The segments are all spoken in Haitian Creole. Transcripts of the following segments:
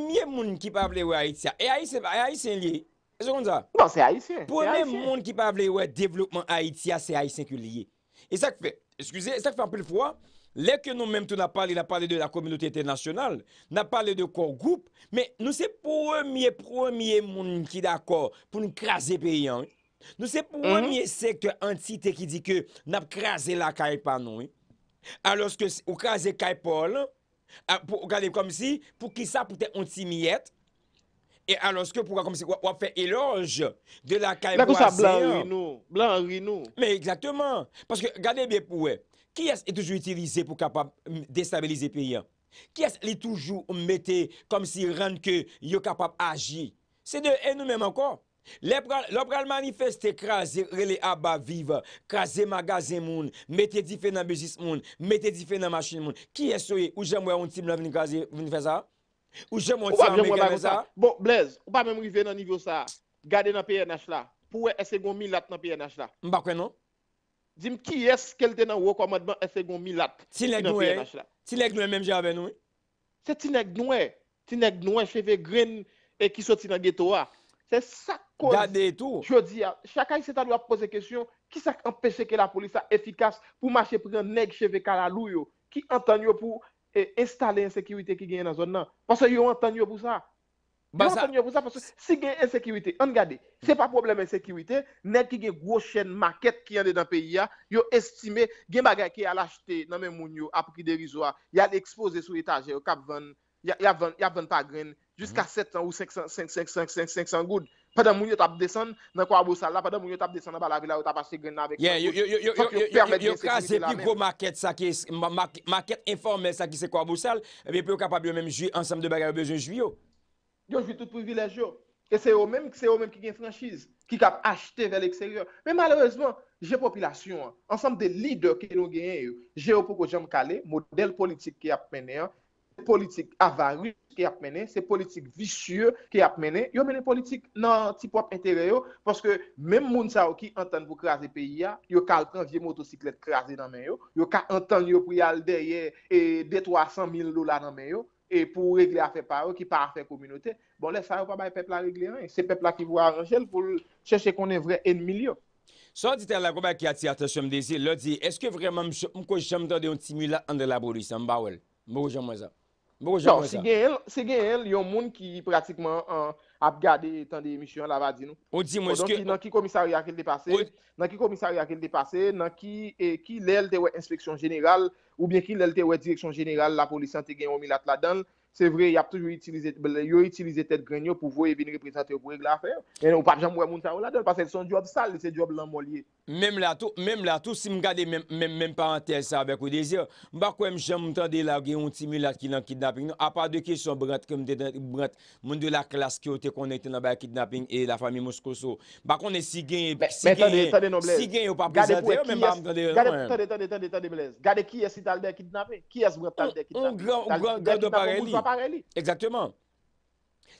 Mye moun ki pavle wè Haïtia, e non, Haïtien liye? E jokon za? Non, se Haïtien. Pou mè moun ki pavle wè devlopman Haïtia, se Haïtien ki liye. E sa kfe, eskuse, e sa kfe anpil fwa, lè ke nou mèm tou na pale, na pale de la komilote internasyonal, na pale de kor group, mè nou se pou mye, pou mye moun ki d'akor, pou nou kraze pe yon, nou mhm. se pou mye sekt entite ki di ke nap kraze la Kaipa nou, aloske ou kraze Kaipol, pou mè moun ki d'akor, Ah, pou gadeb kom si pou ki sa pou te ontimiet e aloske pou gadeb kom si wap fe elonj de la kaibwa seyo la kousa blan rino blan rino me ekzakteman paske gadeb e pou we ki as e toujou itilize pou kapap destabilize piya ki as li toujou ou mette kom si rende ke yo kapap aji se de en nou menman kon Le pral manifeste krasi rele aba viva, krasi magazi moun, meti di fe nan bejist moun, meti di fe nan masjin moun. Ki esoye ou jemwe ontim la vini krasi, vini fe sa? Ou jemwe ontim la vini krasi, vini fe sa? Bon, Blaise, ou pa memri ve nan nivyo sa, gade nan PNH la, pou we esegon milat nan PNH la. Mbakwe non? Dime ki es, kelte nan wakomadman esegon milat nan PNH la. Ti neg noue, ti neg noue menmje abe noue? Se ti neg noue, ti neg noue cheve gren e kiso ti nan geto wa. Ah. C'est ça qu'on Gardez tout. Je dis, chaque année, c'est à nous poser question. Qui ça empêche que la police soit efficace pour marcher pour un nègre chez Vekalalou Qui entend pour eh, installer l'insécurité qui gagne dans la zone Parce que vous entendez pour ça. Vous bah, entendez pour ça parce que si vous avez insécurité, regardez, ce n'est pas un problème d'insécurité. Nègre qui a une grosse chaîne maquette qui est dans le pays, ils ont estimé qui ont acheté dans le même monde, à prix dérisoire, ils ont exposé sur l'étage, ils ont a pas de graines. Juska 700 ou 500 goud. Padam moun yo tap desen nan kwa bou sal la, padam moun yo tap desen nan bala gila yo tap asigre nan avèk. Yen, yo kase pi pou ma ket informè sa ki se kwa bou sal, pe pou yo kapab yo mèm jvi ansem de bagare bezon jvi yo. Yo jvi tout privilèj yo. E se yo mèm ki gen franchise, ki kap achete vel eksegyon. Men malèrezman, je popilasyon, ansem de lider ke nou genye yo, je yo poko jam kale, model politik ki ap mènen yo, Se politik avaru ki ap mene, se politik visyur ki ap mene, yo mene politik nan tip wap entere yo, paske men moun sa ou ki antan pou krasi peyi ya, yo ka alpran vie motosiklet krasi nan men yo, yo ka antan yo pou yaldeye e de 300 mil lola nan men yo, e pou regle afe paro ki pa afe kominote. Bon, le sa ou pa bay pepla regle an, se pepla ki vou a rejel pou chèche konen vre en mil yo. Sò ditè la grouba ki ati atè chèm de zi, lò di, eske vreman mkò jèm dò de yon timi la an de la boris an bawel? Mwò jèm wè zèm. Bon, non, si gen el, yon moun ki pratikman euh, ap gade tan de emisyon la va di nou. Nan ki komisari akil de pase, nan ki komisari akil de pase, nan e, ki lèl te wè inspeksyon jeneral ou bie ki lèl te wè direksyon jeneral la polisyon te gen omilat la dan. Se vre, yon ap toujou itilize, yon itilize tet grenyo pou vwe e vini reprezenter vwe gl afèr. Non, ou pa djan mwen moun ta wè la dan, pa se son job sal, se job lan molye. Même là, tout, même là, tout, si me garder même, même, même parenthèse avec le désir, je ne sais pas si je là, un petit mulâtre qui dans kidnapping. à part de question brant que deux dans brant monde de la classe qui était connecté dans le kidnapping et la famille Moscoso. Par contre, si gagne, si gagne, si gagne, pas présenté, même pas attendez, attendez, attendez, attendez, Blaise. Regardez qui est si Talbert kidnappé, qui est Brent Talbert kidnappé. Un grand, grand garde pareil. Exactement.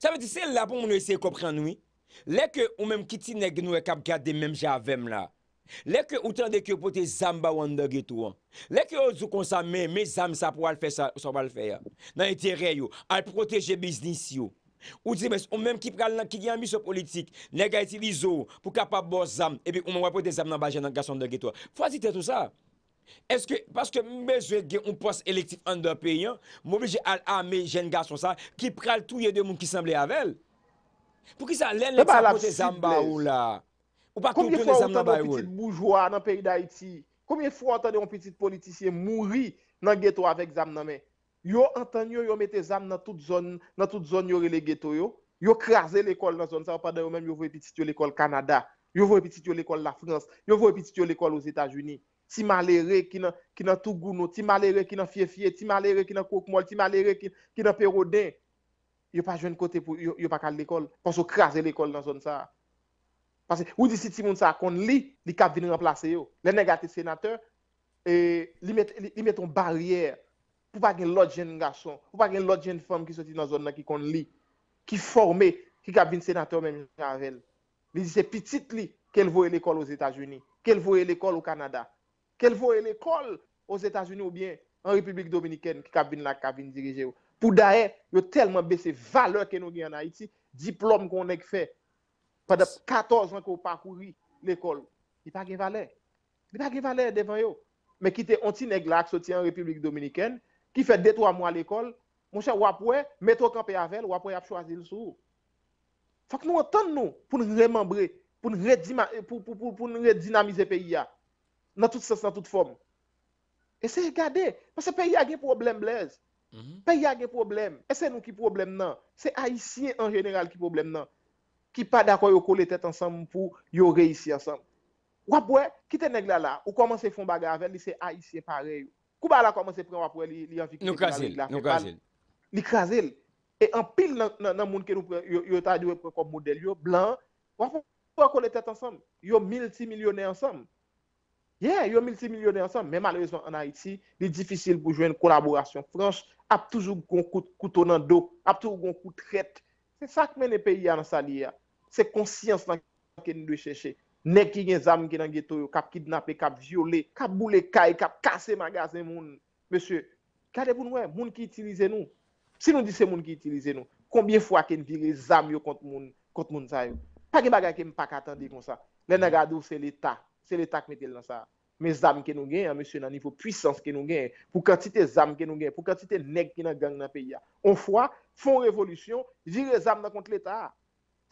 Ça veut dire c'est là pour nous essayer comprendre, oui. Là que ou même qui t'y nous cap garder même j'avais là. Lèkè ou tan dek yo pote zambaw an dek etou an, lèkè ou zou konsa mè, mè zamb sa pou al fè sa, sa wal fè ya, nan etere yo, al proteje biznis yo. Ou di mè, ou mèm ki pral nan ki gen miso politik, negativizo pou kapap bo zamb, epi ou mwen wapote zamb nan bajen nan gasson dek etou an. Fwa zite tout sa? Eske, paske mè zou gen ou pos elektif an dek pe yon, mwen vijè al ame jen gasson sa, ki pral tou ye demoun ki semblè avèl? Pou ki sa lè lèk sa pote zambaw ou la? Pou ki sa lè lèk sa pote zambaw ou la? Ou pa koutou lè zam nan baywoul. Koumyè fwa ou tande ou piti boujwa nan peri da iti. Koumyè fwa ou tande ou piti politisye mouri nan ghetto avèk zam nan mè. Yo an tan yo yo metè zam nan tout zon yore lè ghetto yo. Yo krasè lè kol nan zon sa. Ou pa dè yo mèm yo vwe piti tyo lè kol Kanada. Yo vwe piti tyo lè kol la Frans. Yo vwe piti tyo lè kol ouz Etajuni. Ti malè re ki nan Tougou nou. Ti malè re ki nan Fiefie. Ti malè re ki nan Kokmol. Ti malè re ki nan Perodè. Yo pa jwen kote pou yo pa kal lè kol. Pase ou disi ti moun sa kon li, li kap vin yon plase yo. Le negate senateur, li met ton barriere pou pa gen lòt jen nga son, pou pa gen lòt jen fòm ki soti nan zon nan ki kon li, ki formè, ki kap vin senateur men janvel. Li disi se pitit li, kel vòe l'école aux Etats-Unis, kel vòe l'école au Kanada, kel vòe l'école aux Etats-Unis ou bien an Republike Dominikène ki kap vin la, kap vin dirije yo. Pou daè, yo telman bese valeur ke nou gen an Haiti, diplòm kon ek fè. Pendant 14 ans qu'on parcouru l'école, il n'y a pas de valeur. Il n'y a pas de valeur devant eux. Mais qui était anti-nègre qui qui en République dominicaine, qui fait 2-3 mois à l'école, mon cher, wapoué, mettre au campé avec elle, wapoué a choisi le sou. Faut que nous entendions nous pour nous remembrer, pour nous redynamiser le pays dans tout sens, dans toute forme. Et c'est regarder, parce que le pays a des problèmes, Blaise. Le mm-hmm. Pays a des problèmes. Et c'est nous qui problème non. C'est haïtiens en général qui problème non. Ki pa da kwa yo kole tèt ansem pou yo reisi ansem. Wapwe, ki te neglala, ou komanse fon bagave, li se a isye pare yo. Kou ba la komanse pren wapwe li yon fikri. Nou krasil, nou krasil. Li krasil. E an pil nan moun ke nou pre, yo ta diwe pre kom model yo, blan. Wapwe, pou yo kole tèt ansem. Yo mil ti milyonè ansem. Yeah, yo mil ti milyonè ansem. Men malwezman an Haiti, li difisil pou jwen konlaborasyon frans. Aptou jougon koutonan do, aptou jougon koutret. Se sak men e peyi an sa li ya. Se konsyans nan ke nou dwe chèche. Nèk ki gen zam ki nan geto yo, kap kidnapè, kap viole, kap boule, kap kase magasè moun. Mèsyè, kadeboun wè, moun ki itilize nou. Si nou di se moun ki itilize nou, kombye fwa ke nou vire zam yo kont moun zayou. Pagin baga ke m pa katande kon sa. Mè nan gade ou se l'Etat. Se l'Etat k metel nan sa. Mè zam ke nou gen, mèsyè nan nivou pwisans ke nou gen, pou kantite zam ke nou gen, pou kantite nèk ki nan gang nan pe ya. On fwa, fon revolusyon, vire zam nan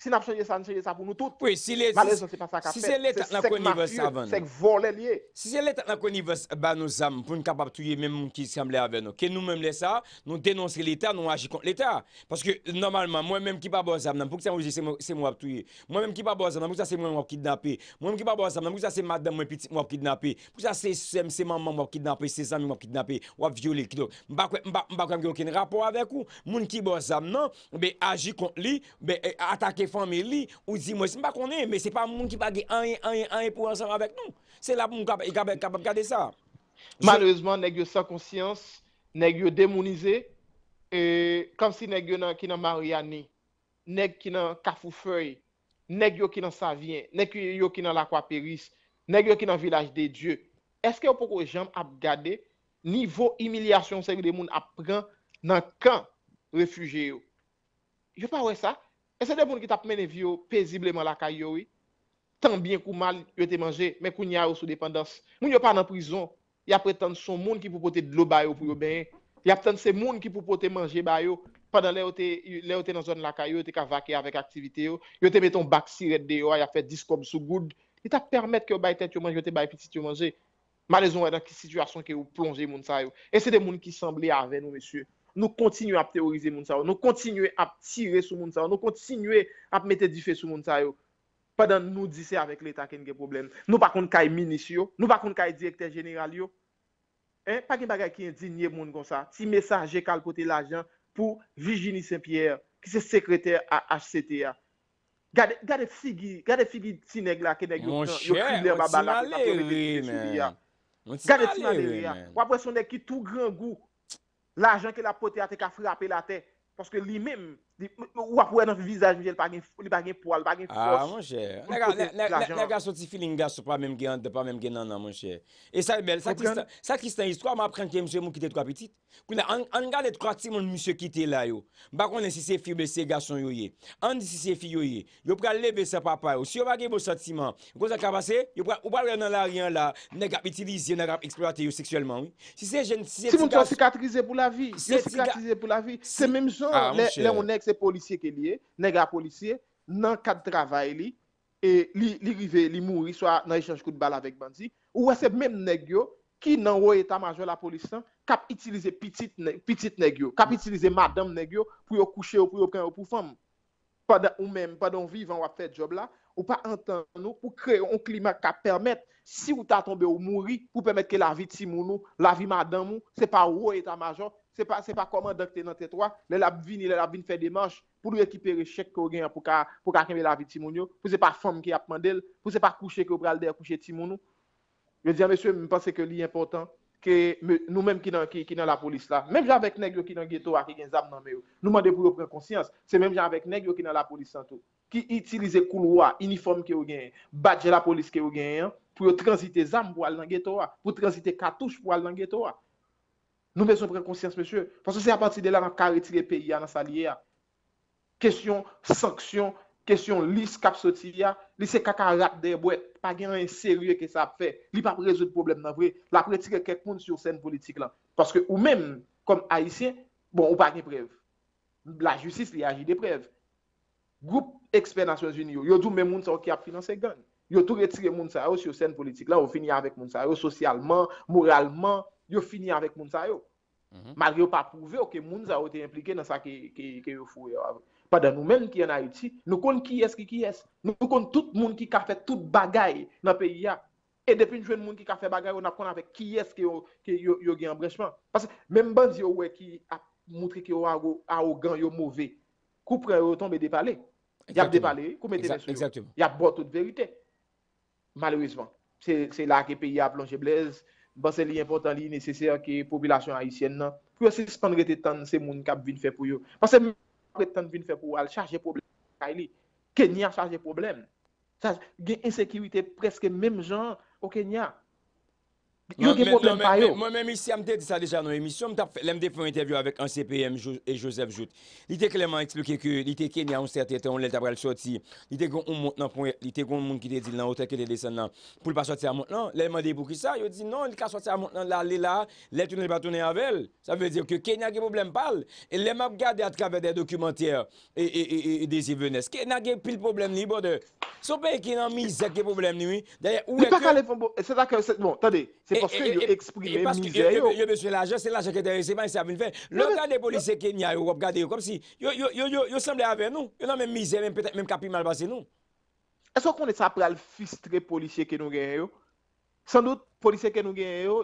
Si nous changé ça, nous changé ça pour nous tous. Oui, si les, Malheureusement, c'est pas ça qu'a si fait. c'est l'État dans a connivence avant nous. C'est volé lié. Si c'est l'État dans a connivence bah, nous âmes pour nous capables tuer même qui semblait avec nous. Que nous-mêmes, les ça, nous dénoncer l'État, nous agir contre l'État. Parce que normalement, moi-même qui pas bon âme, pour que ça c'est moi qui tuer. Moi-même qui pas bon âme, pour ça c'est moi qui kidnappé. Moi-même qui pas bon âme, pour ça c'est madame moi petite moi kidnappé. Pour ça c'est c'est maman moi kidnappé, c'est amis moi kidnappé, ou violé. Donc, m'pa m'pa m'pa aucun rapport avec vous. Moun qui bon âme non, mais agir contre lui, mais attaquer Ou zi mwen se pa konen, me se pa moun ki pa ge anye, anye, anye pou ansan avèk nou. Se la pou moun kabèk kabèk kabèk kade sa. Malèzman, negyo sa konsyans, negyo demonize, e, kamsi negyo nan ki nan Mariani, negyo ki nan Kafoufeu, negyo ki nan Savien, negyo ki nan lakwa Peris, negyo ki nan Vilaj de Dieu. Eske yo pou kou jamb ap gade, nivou imilyasyon se vi de moun ap pran, nan kan refugye yo? Yo pa wè sa? Yo pa wè sa? E se de moun ki tap mene vyo pezibleman lakay yoy, tan bien kou mal yote manje, men kou nyay ou sou dependans. Moun yon pa nan prizon, ya pretan son moun ki pou pote dlo bayo pou yon bayen. Ya pretan se moun ki pou pote manje bayo, padan le yote nan zon lakay yoy, yote ka vakey avèk aktivite yoy. Yote meton baksiret de yoy, yote fè diskom sou goud. Yote ap permèt ki yon baye tet yon manje, yote baye piti yon manje. Ma le zon wè nan ki situasyon ki yon plonje moun sa yoy. E se de moun ki sanble avè nou mesye. Nou kontinue ap teorize moun sa yo. Nou kontinue ap tire sou moun sa yo. Nou kontinue ap mette di fe sou moun sa yo. Padan nou disi avèk l'Etat ken gen problem. Nou bakon kaj minis yo. Nou bakon kaj direkter general yo. Eh, pa gen bagay ki yon zinye moun kon sa. Ti mesaje kal kote l'ajan pou Virginie Saint-Pierre ki se sekreter a HCT ya. Gade figi, gade figi ti neg la ken neg yo kine babal la kon pa kone gen gen sou li ya. Gade ti maleri ya. Wapwè son neg ki tou gran gou la jan ke la pote a te ka frape la te, paske li mèm, Ou ap wè nan fè vizaj, mwen jè l pa gen fòl, l pa gen fòl. A, mwen chè. Nè gà, nè gà, nè gà, sotifilin gà, sot pa mèm gen, dè ah, pa mèm gen nan nan, mwen chè. E sa e bel, sa kistan, sa kistan, yiswa mè apren kèm jè mwen kite tkwa piti. Kou nè, an, an gà, nè tkwa ti moun mwen jè kite la yo. Bakon nè si se fi bè se gà son yo ye. An di si se fi yo ye. Yo prè lè bè se pa pa yo. Si yo bagè vò sotiman, kòzè kà basè, yo prè, ou prè polisye ke liye, nega polisye nan kat travay li e li rive, li mouri, swa nan echanj kout bal avek bandi, ou weseb menm negyo ki nan woy etan majwe la polisya kap itilize pitit negyo kap itilize madam negyo pou yo kouche ou pou yo ken ou pou fom padan ou menm, padan ou vivan wap fet job la Ou pa entan nou, pou kreye un klimat Ka permette, si ou ta tombe ou mouri Pou permette ke la vi timounou La vi madan mou, se pa ou ou etan majon Se pa se pa koman dokte nan tetwa Le lab vini, le lab vini fe demanche Pou nou ekipere chek koryen pou ka Pou ka keme la vi timounou, pou se pa fom ki ap mandel Pou se pa kouche kou bralder, kouche timounou Je diyan mesye, mi pase ke li important Ke nou menm ki nan la polis la Mem javèk neg yo ki nan geto Aki gen zab nan me ou, nou man devou yo pren konsyans Se mem javèk neg yo ki nan la polis san tou ki itilize kouloa, uniform ke ou gen, badje la polis ke ou gen, pou yo transite zanm pou al nangeto a, pou transite katouche pou al nangeto a. Nou mè son prekonsyans, mè chè, fòsè se apanti de la nan karitire peyi a, nan sa liye a. Kèsyon, sanksyon, kèsyon lis, kapsotiv ya, lise kakarak de bwè, pa gen an serye ke sa ap fè, li pa prezout problem nan vwè, la prétire kèk moun sou sen politik la. Fòske ou mèm, kom aïsien, bon, ou pa gen prev. La jutsis li aji de prev. Groupe Exponation Union, yo doun men moun sa yo ki ap finanse gany. Yo tou retire moun sa yo si yo sèn politik. La yo fini avèk moun sa yo sosyalman, moralman. Yo fini avèk moun sa yo. Mhm. Malè yo pa prouve yo ki moun sa yo te implike nan sa ki yo fou yo avèk. Pa dan nou men ki yon ha iti, nou kon ki es ki ki es. Nou kon tout moun ki ka fè tout bagay nan peyi ya. E depen jwen moun ki ka fè bagay yo nap kon avèk ki es ki yo gen embrèchman. Pasè, men ban zi yo wè ki ap moun tri ki yo avèk yo gany yo mouvèk. Koupre yo tombe depalèk. Y ap devale, koumete lesu yo, y ap bote ou de verite. Malouizman, se la ke peyi ap longeblez, basen li important li neseser ki popilasyon haisyen nan, pou y ase span rete tan se moun kap vin fe pou yo. Basen moun kap rete tan vin fe pou yo al chaje probleme. Kenya chaje probleme, gen insekirite preske menm jan o Kenya. Moi-même, ici, je me dis ça déjà dans l'émission. Je me dis une interview avec un CPM et Joseph Jout. Il était clairement expliqué que était Kenya, un certain temps, on l'a pas sortir. Il était un monde qui était dit dans l'hôtel qui était descendu. Pour ne pas sortir à mon nom, il m'a demandé pour qui ça Il a dit non, il n'a pas sorti à mon nom. Là, il est là, il est tourné, pas tourner avec elle. Ça veut dire que Kenya a des problèmes. Et il m'a regardé à travers des documentaires et des événements. Kenya a des problèmes, problème est Son pays qui est en misère, il a des problèmes. D'ailleurs, où est-ce que. C'est ça que. Bon, attendez. E yon mwen se laje, se laje ke derese, man yon se avil fe. Lò gade polise ke nye a yon, wò gade yon, kom si. Yon semble ave nou. Yon nan men mize, men kapi mal base nou. E so konen sa pral fistre polise ke nou genye yo. San dout, polise ke nou genye yo,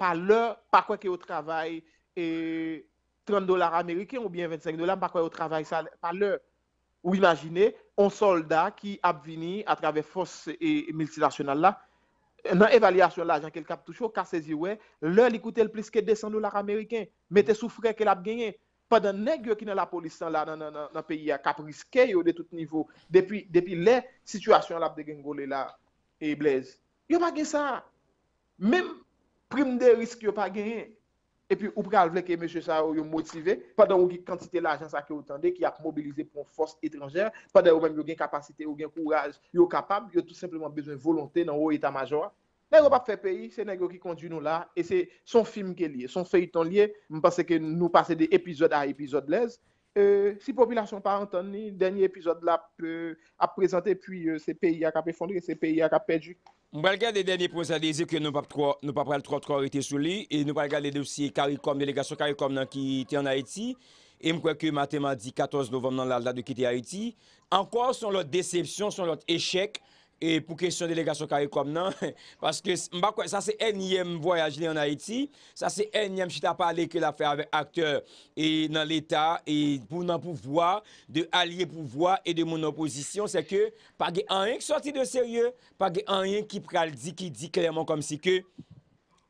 pa lò, pa kwa ke yo travay, 30 dolar amerike ou bien 25 dolar, pa kwa yo travay sa, pa lò, ou imagine, yon solda ki apvini a travay fos e multilasyonal la, nan evalyasyon la, jankil kap touchou, kasezi we, lè l'ikoutè l'pliske desan loulak Ameriken, mette soufrek ke lap genyen, padan nek yo ki nan la polisan la nan peyi a kap riske yo de tout nivou, depi lè situasyon lap de gengole la e Iblez. Yo pa gen sa, mem prim de riske yo pa genyen, E pi ou pral vleke mèche sa ou yo motive, pa dan ou ki kantite la jans a ki otande ki a mobilize pou fos etranger, pa dan ou men yo gen kapasite, yo gen kouwaj, yo kapab, yo tout simplement bezwen volonté nan ou eta majoa. Nègo pa pfe peyi, se nègo ki kondi nou la, e se son film ke liye, son feu yi ton liye, mwen pase ke nou pase de epizode a epizode lez. Euh, si population pa antoni, denye epizode la a prezante, pi se peyi a ka pe fondre, se peyi a ka pe dik. Mwen pral gade denye pou sa dese ki nou pap pral trok trok ite sou li, e nou pral gade dosye karikom, delegasyon karikom nan ki ite an Haiti, e mwen kweke matema di 14 novem nan lal da di ki ite Haiti, ankor son lot decepsyon, son lot eshek, E pou kesyon delegasyon kare kom nan, paske mba kwa, sa se enyem voyaj li an Haiti, sa se enyem chita pale ke la fe avè akteur e nan l'Etat, e pou nan pouvoi, de alye pouvoi, e de moun oposisyon, se ke pa ge anyen ki sorti de serye, pa ge anyen ki pral di, ki di klerman kom si ke...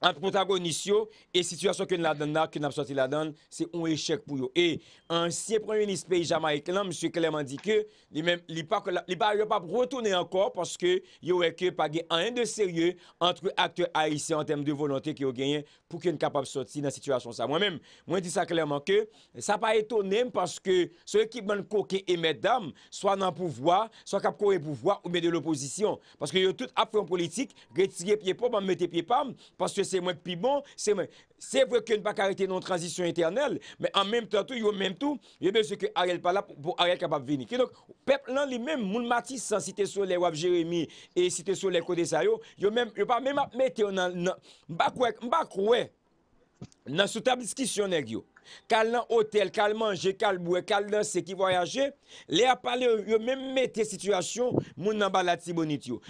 Entre protagonistes et situation que l'a donne que nous sorti la donne c'est un échec pour eux et ancien premier ministre pays jamaïcain M. Clément dit que lui même il pas il pas retourner encore parce que il aurait que pas un de sérieux entre acteurs haïtiens en termes de volonté qui ont gagné pour qu'ils capable sortir dans situation ça moi même moi dis ça clairement que ça pas étonné parce que ceux qui ban coqué et mesdames soit dans le pouvoir soit cap le pouvoir ou bien de l'opposition parce que tout a fait en politique retirer pied pour mettre pied propres, parce que c'est moi plus bon, c'est moi. C'est vrai que ne pas arrêter transition éternelle, mais en même temps tout, a même tout, il yo besoin que Ariel pas là pour Ariel capable venir. Donc peuple là lui-même moun Matisse sans les soleil de Jérémie et cité soleil côté ça yo, a même yo pas même mettre dans pas quoi pas quoi dans sous table discussion kal hôtel, hotel, kal manje, kal boue, kal danse, ki quand le a parlé. yo même mette situation, moun nan balat Je bonit yo.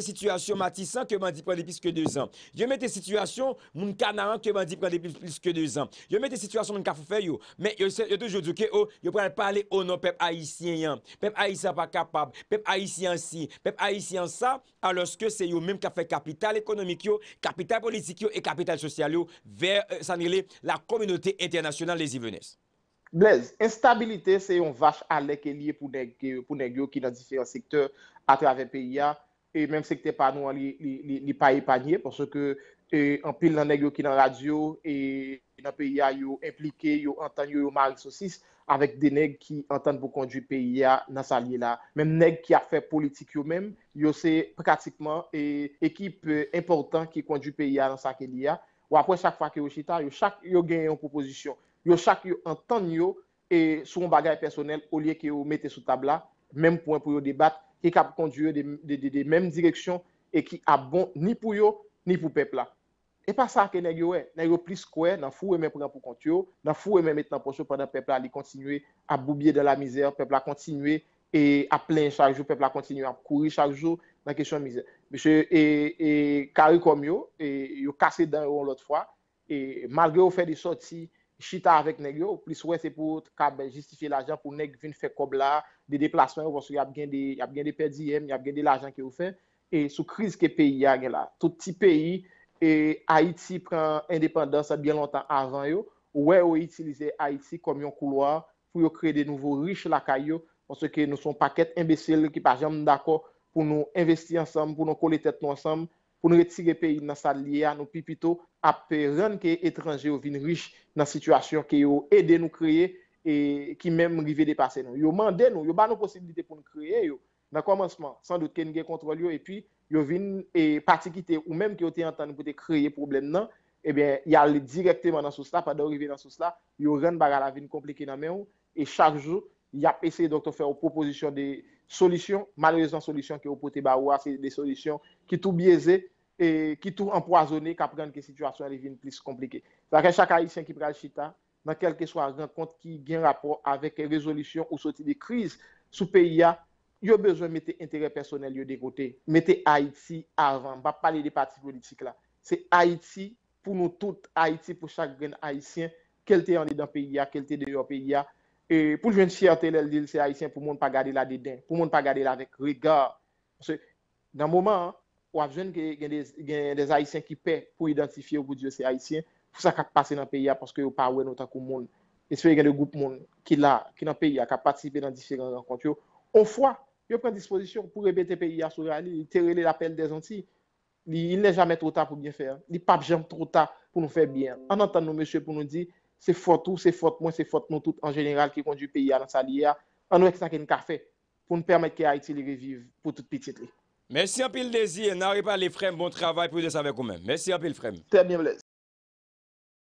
situations. mette ke plus que de que deux 2 Yo moun de plus que 2 ans. Je mette situation moun kafoufe yo. Mais yo, yo toujours que oh, yo parler au non pep haïtien. Hein. Pep pas pas Peuple pep si, pep haïtien ça, alors que yo un fait capital yo, capital politique yo, euh, la communauté internationale. Blez, instabilite se yon vache aleke liye pou negyo ki nan diferent sektor atrave PIA. E menm sekte panwa li pa e panye, porson ke anpil nan negyo ki nan radio, e nan PIA yo implike, yo anten yo yo magsosis, avek de neg ki anten pou kondju PIA nan sa liye la. Menm neg ki a fe politik yo menm, yo se pratikman ekip important ki kondju PIA nan sa ke liya. Ou apwen chak fa ki yo chita, yo genye yon proposisyon. yo chak yo entan yo e sou m bagay personel ou liye ki yo mette sou tabla menm pwen pou yo debat e kap kondye yo de menm direksyon e ki abon ni pou yo ni pou pepla e pa sa ke nè yo wè nè yo plis kwen nan fou wè menm pou kondyo nan fou wè menm etan ponsyo pandan pepla li kontinye a boubye de la mizer pepla kontinye e a plen chak jou pepla kontinye a kouri chak jou nan kesyon mizer bèche e karikom yo e yo kase den yo lot fwa e malgré ou fè de sorti Chita avèk neg yo, plis wè se pou ka justifiye l'ajan pou neg vin fè kob la, de deplasman yo, wansou y ap gen de perdi yèm, y ap gen de l'ajan ki yo fè, e sou kriz ke peyi yage la. Tout ti peyi, et Haiti pren indépendance bien lontan avan yo, wè yo itilize Haiti komyon kouloa pou yo kreye de nouvo riche lakay yo, wansou ke nou son paket imbesil ki pa jèm d'akò pou nou investi ansam, pou nou kon le tèt nou ansam. pou nou retire peyi nan sa liye an ou pipito apè ren ke etranje ou vin rich nan situasyon ke yo ede nou kreye e ki menm rive de pase nan. Yo mande nou, yo ba nou posibilite pou nou kreye yo. Nan kwa manseman, san dout ke nge kontrol yo e pi, yo vin e pati ki te ou menm ki yo te antan pou te kreye problem nan, e ben, ya li direkte man nan sou sla, pa do rive nan sou sla, yo ren baga la vin komplike nan men ou, e chak jou, ya pe se do te fè ou proposisyon de... Solution, malwez dan solution ki yo pote ba oua, se de solution ki tou bieze, ki tou empoazone, ka prenne ki situasyon revine plis komplike. Bakè chak Haitien ki preal chita, nan kelke soaz nan kont ki gen rapor avek rezolution ou soti de kriz sou PIA, yo bezwen mette interè personel yo dekote. Mete Haiti avan, ba pale de pati politik la. Se Haiti, pou nou tout Haiti, pou chak gren Haitien, kelte an li dan PIA, kelte de yo PIA, E pou gen si ate lel dil se Haitien pou moun pa gade la de den, pou moun pa gade la vek, regar. Pwè, nan moman, wav jen gen des Haitien ki pe pou identifiye ou pou diye se Haitien, pou sa ka pase nan peya, paske yow pa we nou takou moun, e swe gen de goup moun ki la, ki nan peya, ka parte sipe nan difiwèr ankwot. Yo, on fwa, yo pren disponisyon pou rebete peya souverani, te rele la pel de zanti, ni yon jame trop ta pou bie fè, ni pa bjame trop ta pou nou fè bien. An anten nou meshe pou nou di, Se fote ou se fote mwen, se fote nou tout an jeneral ki kondju piya nan sa liya, an wèk sa ken kafe pou nou permèt ki a iti li reviv pou tout pitit li. Mèsi apil dezi e nari pa li frem, bon travay pou de sa vek ou mèm. Mèsi apil frem. Tèmye mlez.